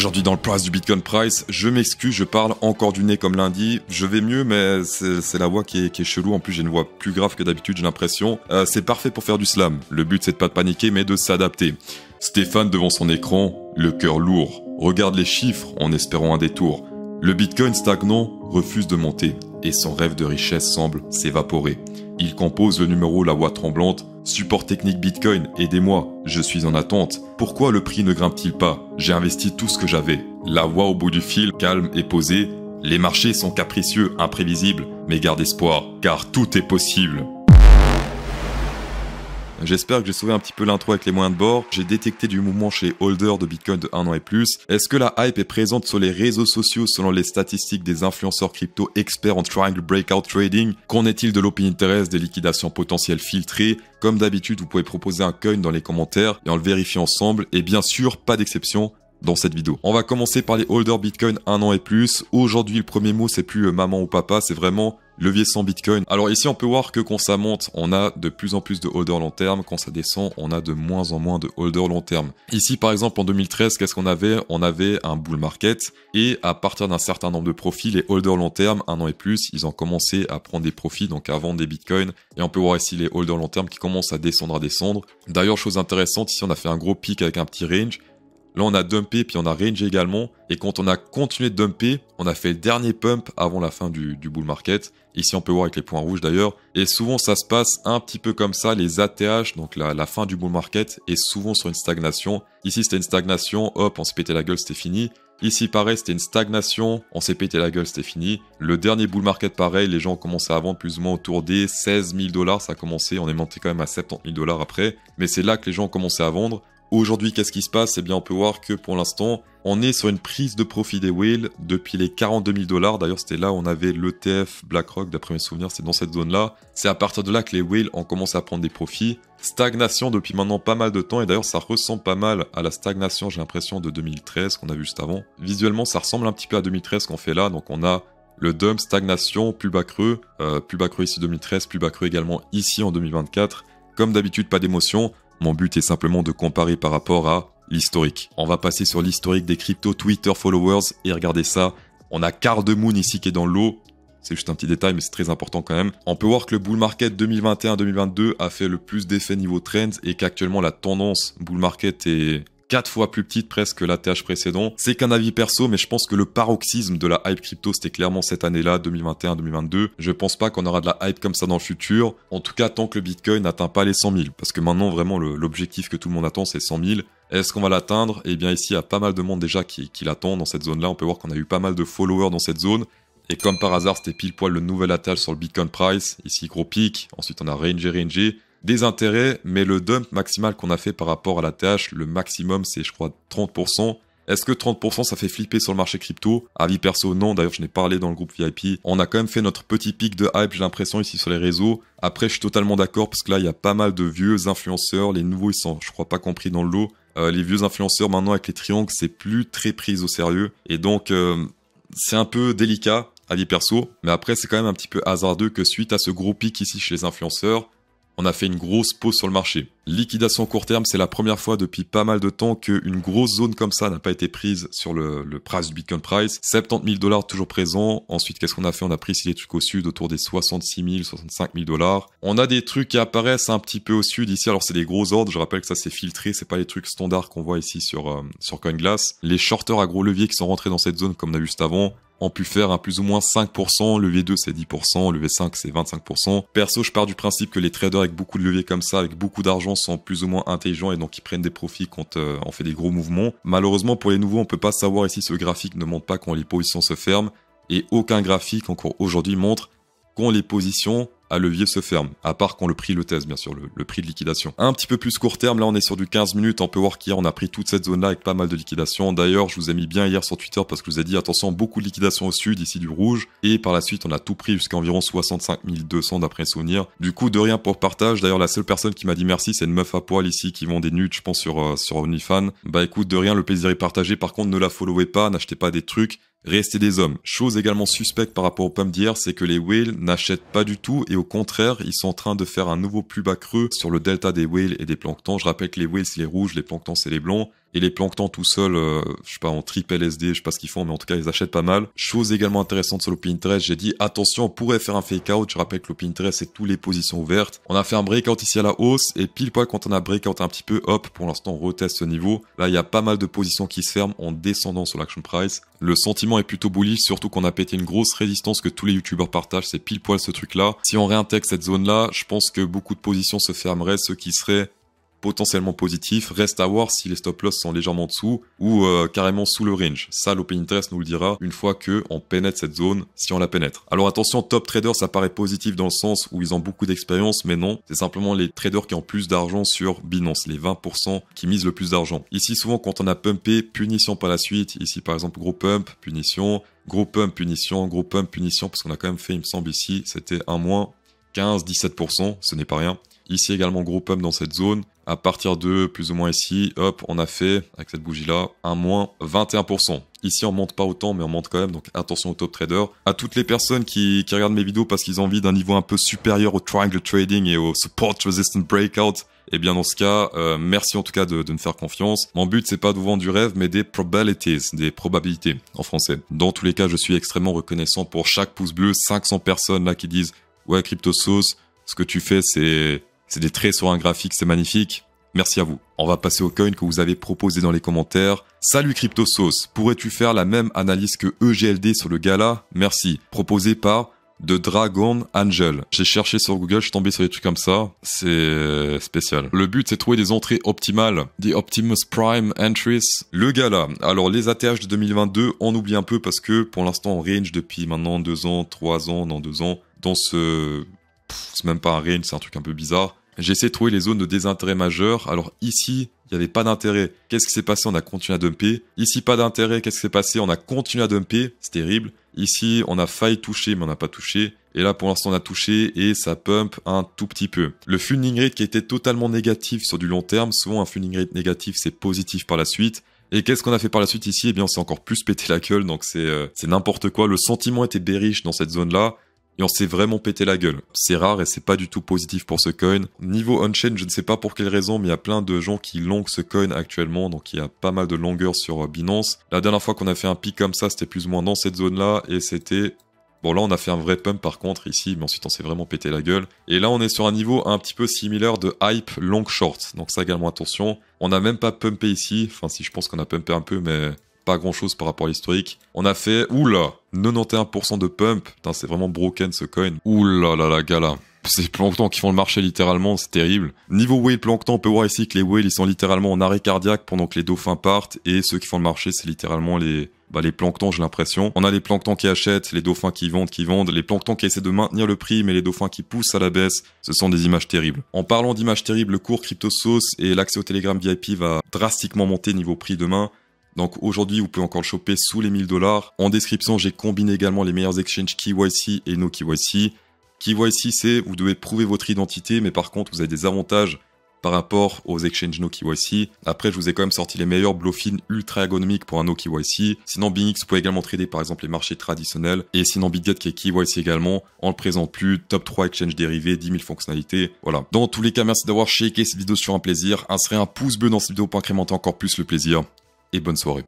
Aujourd'hui dans le price du Bitcoin Price, je m'excuse, je parle encore du nez comme lundi. Je vais mieux, mais c'est la voix qui est, qui chelou. En plus, j'ai une voix plus grave que d'habitude, j'ai l'impression. Euh, c'est parfait pour faire du slam. Le but, c'est de pas de paniquer, mais de s'adapter. Stéphane devant son écran, le cœur lourd, regarde les chiffres en espérant un détour. Le Bitcoin stagnant refuse de monter et son rêve de richesse semble s'évaporer. Il compose le numéro La Voix Tremblante Support technique Bitcoin, aidez-moi, je suis en attente. Pourquoi le prix ne grimpe-t-il pas J'ai investi tout ce que j'avais. La voix au bout du fil, calme et posée. Les marchés sont capricieux, imprévisibles, mais garde espoir, car tout est possible. J'espère que j'ai sauvé un petit peu l'intro avec les moyens de bord. J'ai détecté du mouvement chez holders de Bitcoin de 1 an et plus. Est-ce que la hype est présente sur les réseaux sociaux selon les statistiques des influenceurs crypto experts en triangle breakout trading Qu'en est-il de l'opinion interest, des liquidations potentielles filtrées Comme d'habitude, vous pouvez proposer un coin dans les commentaires et on le vérifie ensemble. Et bien sûr, pas d'exception, dans cette vidéo. On va commencer par les holders Bitcoin un an et plus. Aujourd'hui, le premier mot, c'est plus euh, maman ou papa, c'est vraiment Levier sans Bitcoin. Alors ici, on peut voir que quand ça monte, on a de plus en plus de holders long terme. Quand ça descend, on a de moins en moins de holders long terme. Ici, par exemple, en 2013, qu'est-ce qu'on avait On avait un bull market et à partir d'un certain nombre de profits, les holders long terme, un an et plus, ils ont commencé à prendre des profits, donc à vendre des Bitcoins. Et on peut voir ici les holders long terme qui commencent à descendre, à descendre. D'ailleurs, chose intéressante, ici, on a fait un gros pic avec un petit range Là, on a dumpé, puis on a rangé également. Et quand on a continué de dumper, on a fait le dernier pump avant la fin du, bull market. Ici, on peut voir avec les points rouges d'ailleurs. Et souvent, ça se passe un petit peu comme ça. Les ATH, donc la, fin du bull market, est souvent sur une stagnation. Ici, c'était une stagnation. Hop, on s'est pété la gueule, c'était fini. Ici, pareil, c'était une stagnation. On s'est pété la gueule, c'était fini. Le dernier bull market, pareil, les gens ont commencé à vendre plus ou moins autour des 16 000 dollars. Ça a commencé. On est monté quand même à 70 000 dollars après. Mais c'est là que les gens ont commencé à vendre. Aujourd'hui, qu'est-ce qui se passe Eh bien, on peut voir que pour l'instant, on est sur une prise de profit des whales depuis les 42 000 dollars. D'ailleurs, c'était là où on avait l'ETF BlackRock, d'après mes souvenirs, c'est dans cette zone-là. C'est à partir de là que les whales ont commencé à prendre des profits. Stagnation depuis maintenant pas mal de temps, et d'ailleurs, ça ressemble pas mal à la stagnation, j'ai l'impression, de 2013 qu'on a vu juste avant. Visuellement, ça ressemble un petit peu à 2013 qu'on fait là, donc on a le dump, stagnation, plus bas creux, euh, plus bas creux ici 2013, plus bas creux également ici en 2024. Comme d'habitude, pas d'émotion. Mon but est simplement de comparer par rapport à l'historique. On va passer sur l'historique des crypto Twitter followers et regardez ça. On a quart de moon ici qui est dans l'eau. C'est juste un petit détail, mais c'est très important quand même. On peut voir que le bull market 2021-2022 a fait le plus d'effets niveau trends et qu'actuellement la tendance bull market est quatre fois plus petite presque que la précédent. C'est qu'un avis perso, mais je pense que le paroxysme de la hype crypto, c'était clairement cette année-là, 2021-2022. Je pense pas qu'on aura de la hype comme ça dans le futur. En tout cas, tant que le Bitcoin n'atteint pas les 100 000. Parce que maintenant, vraiment, l'objectif que tout le monde attend, c'est 100 000. Est-ce qu'on va l'atteindre Eh bien, ici, il y a pas mal de monde déjà qui, qui l'attend dans cette zone-là. On peut voir qu'on a eu pas mal de followers dans cette zone. Et comme par hasard, c'était pile poil le nouvel attache sur le Bitcoin Price. Ici, gros pic. Ensuite, on a Ranger Ranger des intérêts, mais le dump maximal qu'on a fait par rapport à la TH, le maximum c'est je crois 30%. Est-ce que 30% ça fait flipper sur le marché crypto Avis perso, non. D'ailleurs, je n'ai parlé dans le groupe VIP. On a quand même fait notre petit pic de hype, j'ai l'impression, ici sur les réseaux. Après, je suis totalement d'accord parce que là, il y a pas mal de vieux influenceurs. Les nouveaux, ils sont, je crois, pas compris dans le lot. Euh, les vieux influenceurs, maintenant, avec les triangles, c'est plus très pris au sérieux. Et donc, euh, c'est un peu délicat avis perso, mais après c'est quand même un petit peu hasardeux que suite à ce gros pic ici chez les influenceurs, on a fait une grosse pause sur le marché. Liquidation court terme, c'est la première fois depuis pas mal de temps qu'une grosse zone comme ça n'a pas été prise sur le, price du Bitcoin price. 70 000 dollars toujours présent. Ensuite, qu'est-ce qu'on a fait On a pris ici les trucs au sud autour des 66 000, 65 000 dollars. On a des trucs qui apparaissent un petit peu au sud ici. Alors, c'est des gros ordres. Je rappelle que ça c'est filtré. C'est pas les trucs standards qu'on voit ici sur, euh, CoinGlass. Les shorters à gros levier qui sont rentrés dans cette zone comme on a vu juste avant ont pu faire un plus ou moins 5%, levier 2 c'est 10%, levier 5 c'est 25%. Perso, je pars du principe que les traders avec beaucoup de leviers comme ça, avec beaucoup d'argent, sont plus ou moins intelligents et donc ils prennent des profits quand euh, on fait des gros mouvements. Malheureusement pour les nouveaux, on peut pas savoir ici ce graphique ne montre pas quand les positions se ferment et aucun graphique encore aujourd'hui montre les positions à levier se ferment à part quand le prix le teste, bien sûr, le, prix de liquidation. Un petit peu plus court terme, là on est sur du 15 minutes, on peut voir qu'hier on a pris toute cette zone-là avec pas mal de liquidation D'ailleurs, je vous ai mis bien hier sur Twitter parce que je vous ai dit attention, beaucoup de liquidation au sud, ici du rouge, et par la suite on a tout pris jusqu'à environ 65 200 d'après souvenir. Du coup, de rien pour partage. D'ailleurs, la seule personne qui m'a dit merci, c'est une meuf à poil ici qui vend des nudes, je pense, sur, euh, sur OnlyFans. Bah écoute, de rien, le plaisir est partagé. Par contre, ne la followez pas, n'achetez pas des trucs Restez des hommes. Chose également suspecte par rapport aux pommes d'hier, c'est que les whales n'achètent pas du tout et au contraire, ils sont en train de faire un nouveau plus bas creux sur le delta des whales et des planctons. Je rappelle que les whales c'est les rouges, les planctons c'est les blancs et les planctons tout seuls, euh, je sais pas, en triple LSD, je sais pas ce qu'ils font, mais en tout cas, ils achètent pas mal. Chose également intéressante sur le Pinterest, j'ai dit, attention, on pourrait faire un fake out. Je rappelle que le Pinterest, c'est tous les positions ouvertes. On a fait un breakout ici à la hausse, et pile poil quand on a breakout un petit peu, hop, pour l'instant, on reteste ce niveau. Là, il y a pas mal de positions qui se ferment en descendant sur l'action price. Le sentiment est plutôt bullish, surtout qu'on a pété une grosse résistance que tous les youtubeurs partagent, c'est pile poil ce truc-là. Si on réintègre cette zone-là, je pense que beaucoup de positions se fermeraient, ce qui serait potentiellement positif. Reste à voir si les stop loss sont légèrement en dessous ou euh, carrément sous le range. Ça, l'open interest nous le dira une fois que on pénètre cette zone, si on la pénètre. Alors attention, top traders, ça paraît positif dans le sens où ils ont beaucoup d'expérience, mais non, c'est simplement les traders qui ont plus d'argent sur Binance, les 20% qui misent le plus d'argent. Ici, souvent, quand on a pumpé, punition par la suite. Ici, par exemple, gros pump, punition. Gros pump, punition, gros pump, punition, parce qu'on a quand même fait, il me semble, ici, c'était un moins 15-17%, ce n'est pas rien. Ici également gros pump dans cette zone, à partir de plus ou moins ici, hop, on a fait, avec cette bougie-là, un moins 21%. Ici, on monte pas autant, mais on monte quand même, donc attention aux top traders. À toutes les personnes qui, regardent mes vidéos parce qu'ils ont envie d'un niveau un peu supérieur au triangle trading et au support resistant breakout, eh bien dans ce cas, euh, merci en tout cas de, me faire confiance. Mon but c'est pas de vous vendre du rêve, mais des probabilities, des probabilités en français. Dans tous les cas, je suis extrêmement reconnaissant pour chaque pouce bleu, 500 personnes là qui disent ouais crypto sauce, ce que tu fais c'est c'est des traits sur un graphique, c'est magnifique. Merci à vous. On va passer au coin que vous avez proposé dans les commentaires. Salut CryptoSauce, pourrais-tu faire la même analyse que EGLD sur le gala Merci. Proposé par de Dragon Angel. J'ai cherché sur Google, je suis tombé sur des trucs comme ça. C'est euh, spécial. Le but, c'est trouver des entrées optimales. Des Optimus Prime Entries. Le gala. Alors, les ATH de 2022, on oublie un peu parce que pour l'instant, on range depuis maintenant deux ans, trois ans, dans deux ans, dans ce... C'est même pas un range, c'est un truc un peu bizarre. J'essaie de trouver les zones de désintérêt majeur. Alors ici, il n'y avait pas d'intérêt. Qu'est-ce qui s'est passé On a continué à dumper. Ici, pas d'intérêt. Qu'est-ce qui s'est passé On a continué à dumper. C'est terrible. Ici, on a failli toucher, mais on n'a pas touché. Et là, pour l'instant, on a touché et ça pump un tout petit peu. Le funding rate qui était totalement négatif sur du long terme, souvent un funding rate négatif, c'est positif par la suite. Et qu'est-ce qu'on a fait par la suite ici Eh bien, on s'est encore plus pété la gueule, donc c'est euh, n'importe quoi. Le sentiment était bériche dans cette zone-là et on s'est vraiment pété la gueule. C'est rare et c'est pas du tout positif pour ce coin. Niveau on-chain, je ne sais pas pour quelle raison, mais il y a plein de gens qui longuent ce coin actuellement, donc il y a pas mal de longueurs sur euh, Binance. La dernière fois qu'on a fait un pic comme ça, c'était plus ou moins dans cette zone-là, et c'était... Bon là on a fait un vrai pump par contre ici, mais ensuite on s'est vraiment pété la gueule. Et là on est sur un niveau un petit peu similaire de hype long short, donc ça également attention. On n'a même pas pumpé ici, enfin si je pense qu'on a pumpé un peu, mais pas grand chose par rapport à l'historique. On a fait, oula, 91% de pump. Putain, c'est vraiment broken ce coin. Oula là là, gars là. C'est planctons qui font le marché littéralement, c'est terrible. Niveau whale plancton, on peut voir ici que les whales ils sont littéralement en arrêt cardiaque pendant que les dauphins partent et ceux qui font le marché c'est littéralement les, bah, les planctons, j'ai l'impression. On a les planctons qui achètent, les dauphins qui vendent, qui vendent, les planctons qui essaient de maintenir le prix, mais les dauphins qui poussent à la baisse. Ce sont des images terribles. En parlant d'images terribles, le cours CryptoSauce et l'accès au Telegram VIP va drastiquement monter niveau prix demain. Donc aujourd'hui, vous pouvez encore le choper sous les 1000 dollars. En description, j'ai combiné également les meilleurs exchanges KYC et no KYC. KYC, c'est vous devez prouver votre identité, mais par contre, vous avez des avantages par rapport aux exchanges no KYC. Après, je vous ai quand même sorti les meilleurs Blowfin ultra ergonomiques pour un no KYC. Sinon, BingX, vous pouvez également trader par exemple les marchés traditionnels. Et sinon, BitGet qui est KYC également. On le présente plus. Top 3 exchanges dérivés, 10 000 fonctionnalités. Voilà. Dans tous les cas, merci d'avoir checké cette vidéo sur un plaisir. Insérez un pouce bleu dans cette vidéo pour incrémenter encore plus le plaisir et bonne soirée.